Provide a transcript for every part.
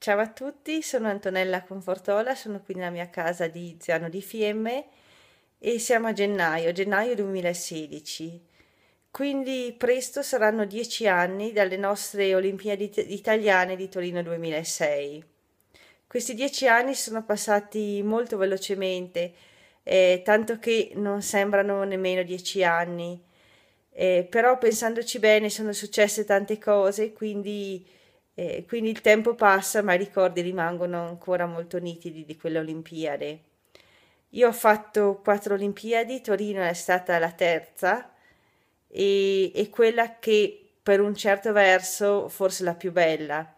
Ciao a tutti, sono Antonella Confortola, sono qui nella mia casa di Ziano di Fiemme e siamo a gennaio, gennaio 2016. Quindi presto saranno dieci anni dalle nostre Olimpiadi italiane di Torino 2006. Questi dieci anni sono passati molto velocemente, eh, tanto che non sembrano nemmeno dieci anni. Eh, però pensandoci bene sono successe tante cose, quindi eh, quindi il tempo passa, ma i ricordi rimangono ancora molto nitidi di quelle Olimpiadi. Io ho fatto quattro Olimpiadi, Torino è stata la terza e, e quella che per un certo verso forse la più bella.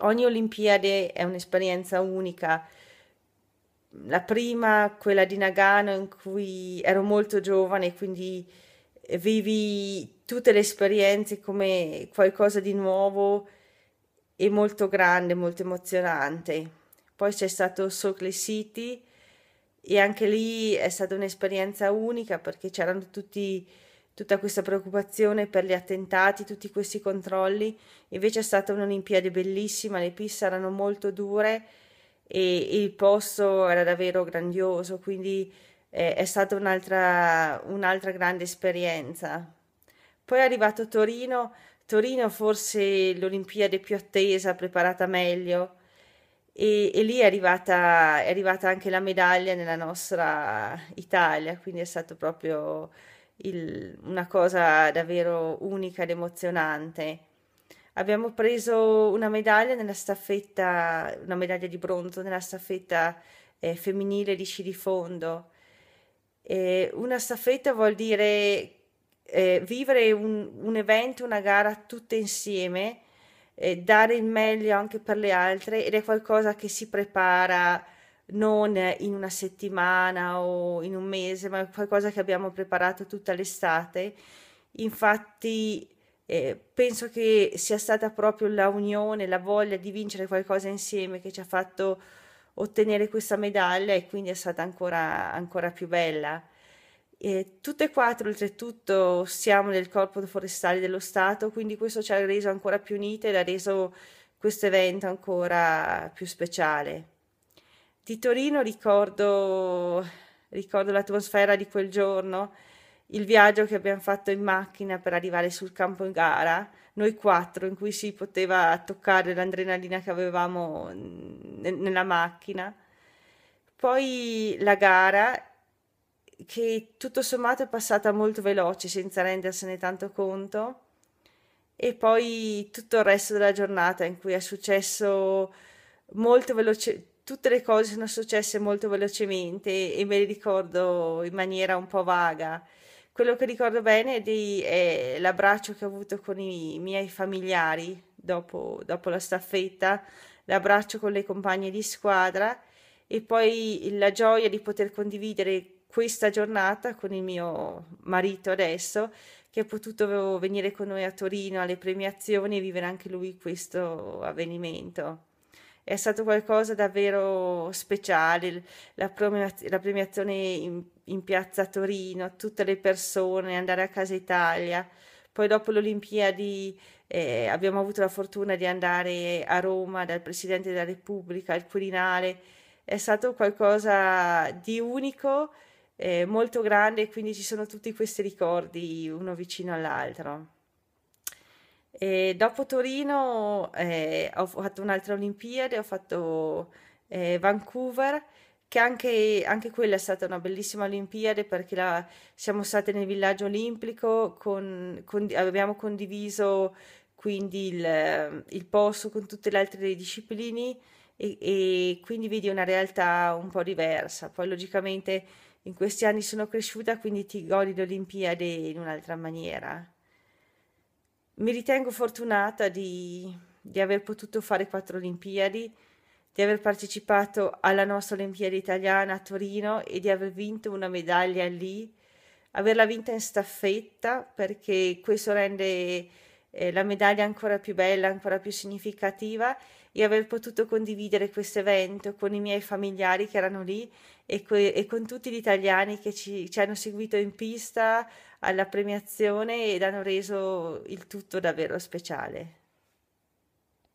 Ogni Olimpiade è un'esperienza unica. La prima, quella di Nagano, in cui ero molto giovane, quindi vivi tutte le esperienze come qualcosa di nuovo è molto grande, molto emozionante. Poi c'è stato Sockley City e anche lì è stata un'esperienza unica perché c'erano tutti tutta questa preoccupazione per gli attentati, tutti questi controlli. Invece è stata un'Olimpiade bellissima, le piste erano molto dure e, il posto era davvero grandioso, quindi eh, è stata un'altra, un'altra grande esperienza. Poi è arrivato Torino Torino forse l'Olimpiade più attesa, preparata meglio e, e lì è arrivata, è arrivata, anche la medaglia nella nostra Italia, quindi è stato proprio il, una cosa davvero unica ed emozionante. Abbiamo preso una medaglia nella staffetta, una medaglia di bronzo nella staffetta eh, femminile di sci di fondo. Eh, una staffetta vuol dire eh, vivere un, un, evento, una gara tutte insieme, eh, dare il meglio anche per le altre ed è qualcosa che si prepara non in una settimana o in un mese, ma è qualcosa che abbiamo preparato tutta l'estate. Infatti eh, penso che sia stata proprio la unione, la voglia di vincere qualcosa insieme che ci ha fatto ottenere questa medaglia e quindi è stata ancora, ancora più bella. Eh, tutte e quattro, oltretutto, siamo nel corpo forestale dello Stato, quindi questo ci ha reso ancora più unite e ha reso questo evento ancora più speciale. Di Torino ricordo, ricordo l'atmosfera di quel giorno, il viaggio che abbiamo fatto in macchina per arrivare sul campo in gara, noi quattro, in cui si poteva toccare l'adrenalina che avevamo n- nella macchina. Poi la gara che tutto sommato è passata molto veloce senza rendersene tanto conto e poi tutto il resto della giornata in cui è successo molto veloce tutte le cose sono successe molto velocemente e me le ricordo in maniera un po' vaga quello che ricordo bene è, di, è l'abbraccio che ho avuto con i miei familiari dopo, dopo la staffetta l'abbraccio con le compagne di squadra e poi la gioia di poter condividere questa giornata con il mio marito adesso che è potuto venire con noi a Torino alle premiazioni e vivere anche lui questo avvenimento. È stato qualcosa davvero speciale, la, la premiazione in, in piazza Torino, tutte le persone, andare a casa Italia. Poi dopo le eh, abbiamo avuto la fortuna di andare a Roma dal Presidente della Repubblica, al Quirinale. È stato qualcosa di unico eh, molto grande, quindi ci sono tutti questi ricordi uno vicino all'altro. E dopo Torino eh, ho fatto un'altra Olimpiade, ho fatto eh, Vancouver, che anche, anche, quella è stata una bellissima Olimpiade perché la, siamo state nel villaggio olimpico, con, con, abbiamo condiviso quindi il, il, posto con tutte le altre discipline e, e quindi vedi una realtà un po' diversa. Poi logicamente in questi anni sono cresciuta, quindi ti godi l'Olimpiade in un'altra maniera. Mi ritengo fortunata di, di aver potuto fare quattro Olimpiadi, di aver partecipato alla nostra Olimpiade italiana a Torino e di aver vinto una medaglia lì, averla vinta in staffetta perché questo rende eh, la medaglia ancora più bella, ancora più significativa e aver potuto condividere questo evento con i miei familiari che erano lì e, que- e con tutti gli italiani che ci, ci hanno seguito in pista alla premiazione ed hanno reso il tutto davvero speciale.